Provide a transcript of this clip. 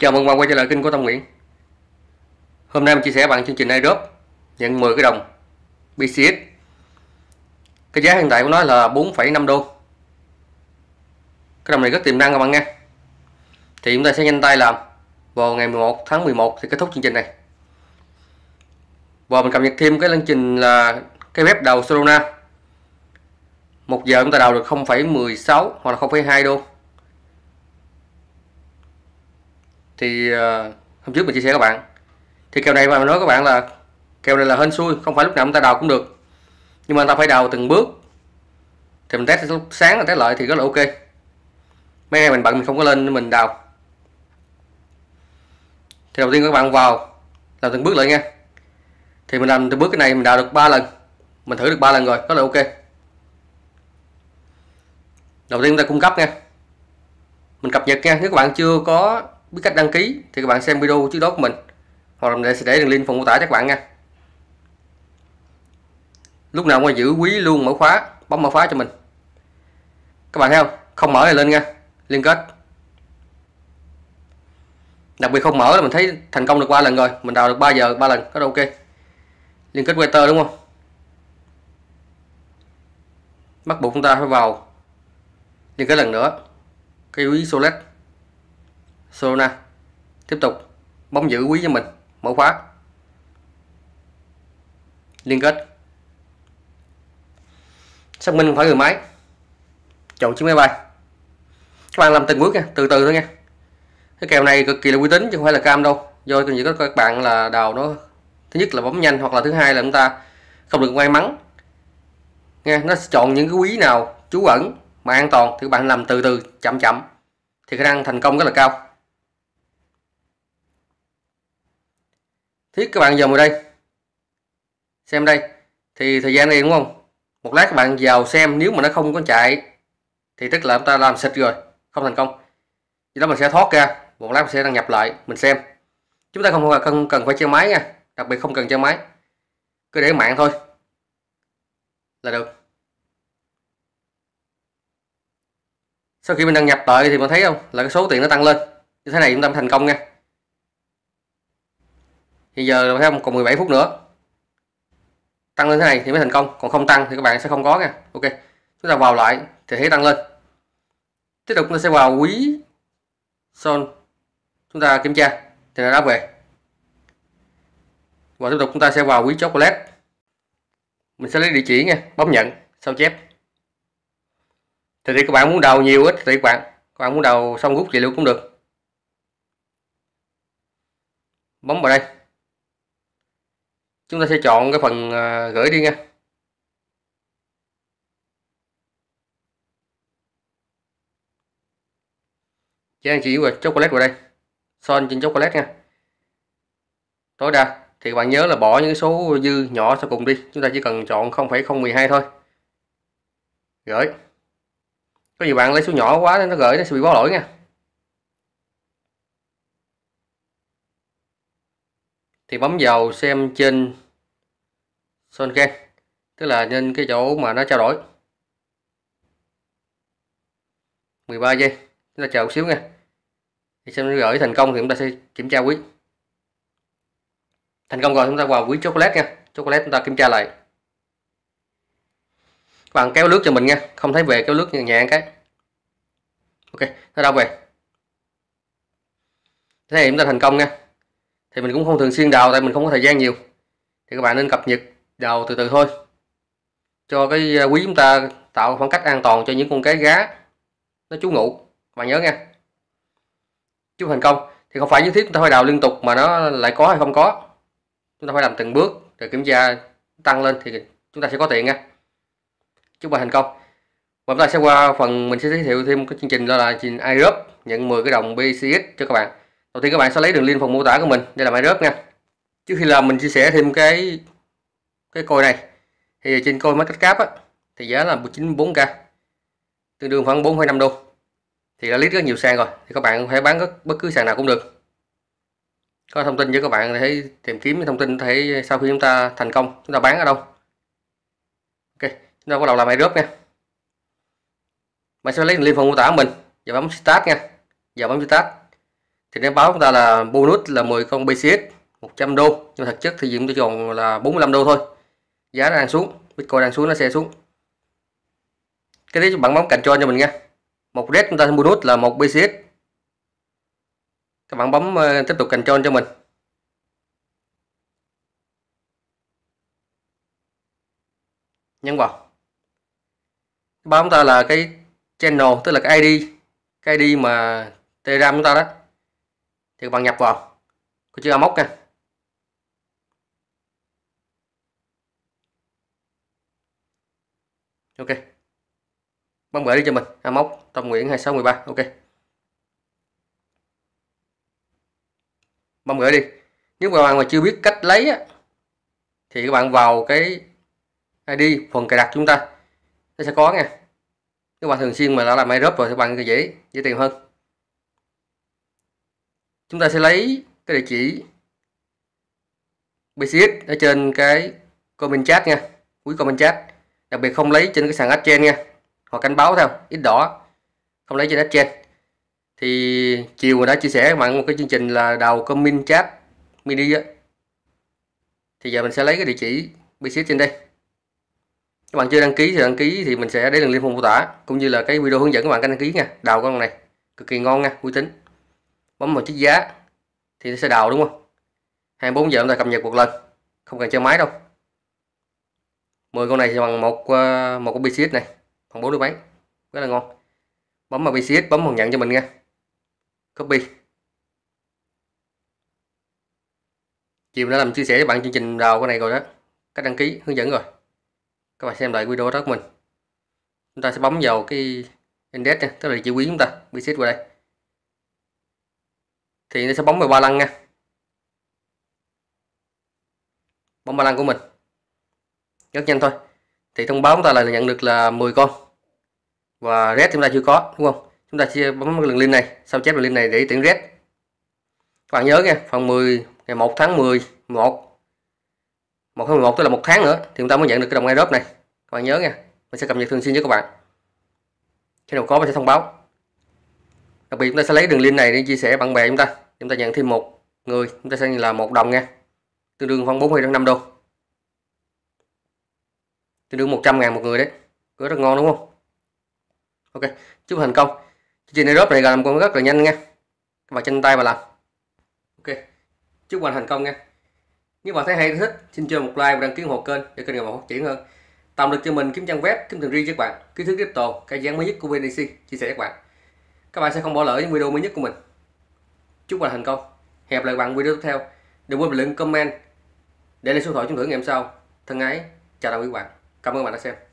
Chào mừng bạn quay trở lại kênh của Tâm Nguyễn Hôm nay mình chia sẻ bạn chương trình airdrop nhận 10 cái đồng BCS Cái giá hiện tại của nó là 4,5 đô Cái đồng này rất tiềm năng các bạn nghe Thì chúng ta sẽ nhanh tay làm vào ngày 11 tháng 11 thì kết thúc chương trình này Và mình cập nhật thêm cái chương trình là cái web đầu Solana một giờ chúng ta đào được 0,16 hoặc là 0,2 đô thì ờ, hôm trước mình chia sẻ các bạn thì kèo này mà nói các bạn là kèo này là hên xui không phải lúc nào chúng ta đào cũng được nhưng mà ta phải đào từng bước thì mình test lúc sáng là test lợi thì rất là ok mấy ngày mình bận mình không có lên nên mình đào thì đầu tiên các bạn vào làm từng bước lại nha thì mình làm từng bước cái này mình đào được 3 lần mình thử được 3 lần rồi rất là ok đầu tiên chúng ta cung cấp nha mình cập nhật nha nếu các bạn chưa có biết cách đăng ký thì các bạn xem video trước đó của mình hoặc là mình sẽ để đường link phần mô tả cho các bạn nha lúc nào mà giữ quý luôn mở khóa bấm mở khóa cho mình các bạn thấy không không mở này lên nha liên kết đặc biệt không mở là mình thấy thành công được ba lần rồi mình đào được 3 giờ ba lần có ok liên kết waiter đúng không bắt buộc chúng ta phải vào liên kết lần nữa cái quý select Sona tiếp tục bấm giữ quý cho mình mở khóa liên kết xác minh phải người máy chọn chiếc máy bay các bạn làm từng bước nha từ từ thôi nha cái kèo này cực kỳ là uy tín chứ không phải là cam đâu do chỉ có các bạn là đào nó thứ nhất là bấm nhanh hoặc là thứ hai là chúng ta không được may mắn nghe nó chọn những cái quý nào trú ẩn mà an toàn thì các bạn làm từ từ chậm chậm thì khả năng thành công rất là cao thiết các bạn vào đây xem đây thì thời gian này đúng không một lát các bạn vào xem nếu mà nó không có chạy thì tức là chúng ta làm sạch rồi không thành công thì đó mình sẽ thoát ra một lát mình sẽ đăng nhập lại mình xem chúng ta không cần cần phải chơi máy nha đặc biệt không cần chơi máy cứ để mạng thôi là được sau khi mình đăng nhập lại thì mình thấy không là cái số tiền nó tăng lên như thế này chúng ta thành công nha thì giờ thấy không còn 17 phút nữa tăng lên thế này thì mới thành công còn không tăng thì các bạn sẽ không có nha ok chúng ta vào lại thì thấy tăng lên tiếp tục nó sẽ vào quý son chúng ta kiểm tra thì nó đã về và tiếp tục chúng ta sẽ vào quý chocolate mình sẽ lấy địa chỉ nha bấm nhận sao chép thì, thì các bạn muốn đầu nhiều ít thì các bạn các bạn muốn đầu xong rút trị luôn cũng được bấm vào đây chúng ta sẽ chọn cái phần à, gửi đi nha chị anh chị về chocolate vào đây son trên chocolate nha tối đa thì bạn nhớ là bỏ những số dư nhỏ sau cùng đi chúng ta chỉ cần chọn 0,012 thôi gửi có nhiều bạn lấy số nhỏ quá nên nó gửi nó sẽ bị báo lỗi nha thì bấm vào xem trên sơn khen tức là trên cái chỗ mà nó trao đổi 13 giây chúng ta chờ một xíu nha thì xem gửi thành công thì chúng ta sẽ kiểm tra quý thành công rồi chúng ta vào quý chocolate nha chocolate chúng ta kiểm tra lại các bạn kéo nước cho mình nha không thấy về kéo nước nhẹ nhàng cái ok nó đâu về thế thì chúng ta thành công nha thì mình cũng không thường xuyên đào tại mình không có thời gian nhiều thì các bạn nên cập nhật đào từ từ thôi cho cái à, quý chúng ta tạo khoảng cách an toàn cho những con cái gá nó chú ngủ, bạn nhớ nha chúc thành công thì không phải dưới thiết chúng ta phải đào liên tục mà nó lại có hay không có chúng ta phải làm từng bước để kiểm tra tăng lên thì chúng ta sẽ có tiền nha chúc bạn thành công và chúng ta sẽ qua phần mình sẽ giới thiệu thêm cái chương trình đó là chương trình iRub nhận 10 cái đồng BCX cho các bạn đầu tiên các bạn sẽ lấy đường link phần mô tả của mình đây là máy rớt nha trước khi làm mình chia sẻ thêm cái cái coi này thì trên coi market cáp á, thì giá là 94k tương đương khoảng 4,5 đô thì đã list rất nhiều sàn rồi thì các bạn có bán bất, bất cứ sàn nào cũng được có thông tin cho các bạn để tìm kiếm thông tin thấy sau khi chúng ta thành công chúng ta bán ở đâu ok chúng ta bắt đầu làm máy rớt nha bạn sẽ lấy đường link phần mô tả của mình và bấm start nha và bấm start thì nó báo chúng ta là bonus là 10 con BCS 100 đô nhưng thực chất thì chúng tôi chọn là 45 đô thôi giá nó đang xuống Bitcoin đang xuống nó sẽ xuống cái đấy bạn bấm cạnh cho cho mình nha một red chúng ta sẽ bonus là một BCS các bạn bấm ờ, tiếp tục cạnh cho cho mình nhấn vào báo chúng ta là cái channel tức là cái ID cái ID mà Telegram chúng ta đó thì các bạn nhập vào có chữ móc nha ok bấm gửi đi cho mình a móc tâm nguyễn 2613 ok bấm gửi đi nếu các bạn mà chưa biết cách lấy á, thì các bạn vào cái ID phần cài đặt chúng ta nó sẽ có nha các bạn thường xuyên mà đã làm rồi thì các bạn dễ dễ tìm hơn chúng ta sẽ lấy cái địa chỉ BCX ở trên cái comment chat nha cuối comment chat đặc biệt không lấy trên cái sàn trên nha hoặc cảnh báo theo ít đỏ không lấy trên trên thì chiều đã chia sẻ các bạn một cái chương trình là đầu comment chat mini á thì giờ mình sẽ lấy cái địa chỉ BCX trên đây các bạn chưa đăng ký thì đăng ký thì mình sẽ để đường link phần mô tả cũng như là cái video hướng dẫn các bạn cách đăng ký nha đào con này cực kỳ ngon nha uy tín bấm vào chiếc giá thì sẽ đào đúng không 24 giờ chúng ta cập nhật một lần không cần chơi máy đâu 10 con này bằng một ờ, một con PCX này bằng 4 đứa bán rất là ngon bấm vào PCX bấm vào nhận cho mình nha copy chiều đã làm chia sẻ với bạn chương trình đào cái này rồi đó cách đăng ký hướng dẫn rồi các bạn xem lại video đó của mình chúng ta sẽ bấm vào cái index này, tức là chỉ quý chúng ta PCX qua đây thì nó sẽ bóng về ba lăng nha bóng ba lăng của mình rất nhanh thôi thì thông báo chúng ta là nhận được là 10 con và red chúng ta chưa có đúng không chúng ta chia bấm cái đường link này sao chép đường link này để tuyển red các bạn nhớ nha phần 10 ngày 1 tháng 10 1 1 tháng 11 tức là một tháng nữa thì chúng ta mới nhận được cái đồng airdrop này các bạn nhớ nha mình sẽ cập nhật thường xuyên với các bạn khi nào có mình sẽ thông báo đặc biệt chúng ta sẽ lấy đường link này để chia sẻ bạn bè chúng ta chúng ta nhận thêm một người chúng ta sẽ là một đồng nha tương đương khoảng 40 đến 5 đô tương đương 100 ngàn một người đấy cứ rất ngon đúng không Ok chúc thành công chương trình drop này làm con rất là nhanh nha các bạn chân tay và làm Ok chúc bạn thành công nha nếu bạn thấy hay thích xin cho một like và đăng ký ủng hộ kênh để kênh ngày một phát triển hơn tạo được cho mình kiếm trang web kiếm tiền riêng cho các bạn kiến thức crypto cái dáng mới nhất của VNC chia sẻ các bạn các bạn sẽ không bỏ lỡ những video mới nhất của mình chúc bạn thành công hẹn gặp lại bạn video tiếp theo đừng quên bình luận comment để lên số thoại chúng thưởng ngày hôm sau thân ái chào tạm biệt các bạn cảm ơn bạn đã xem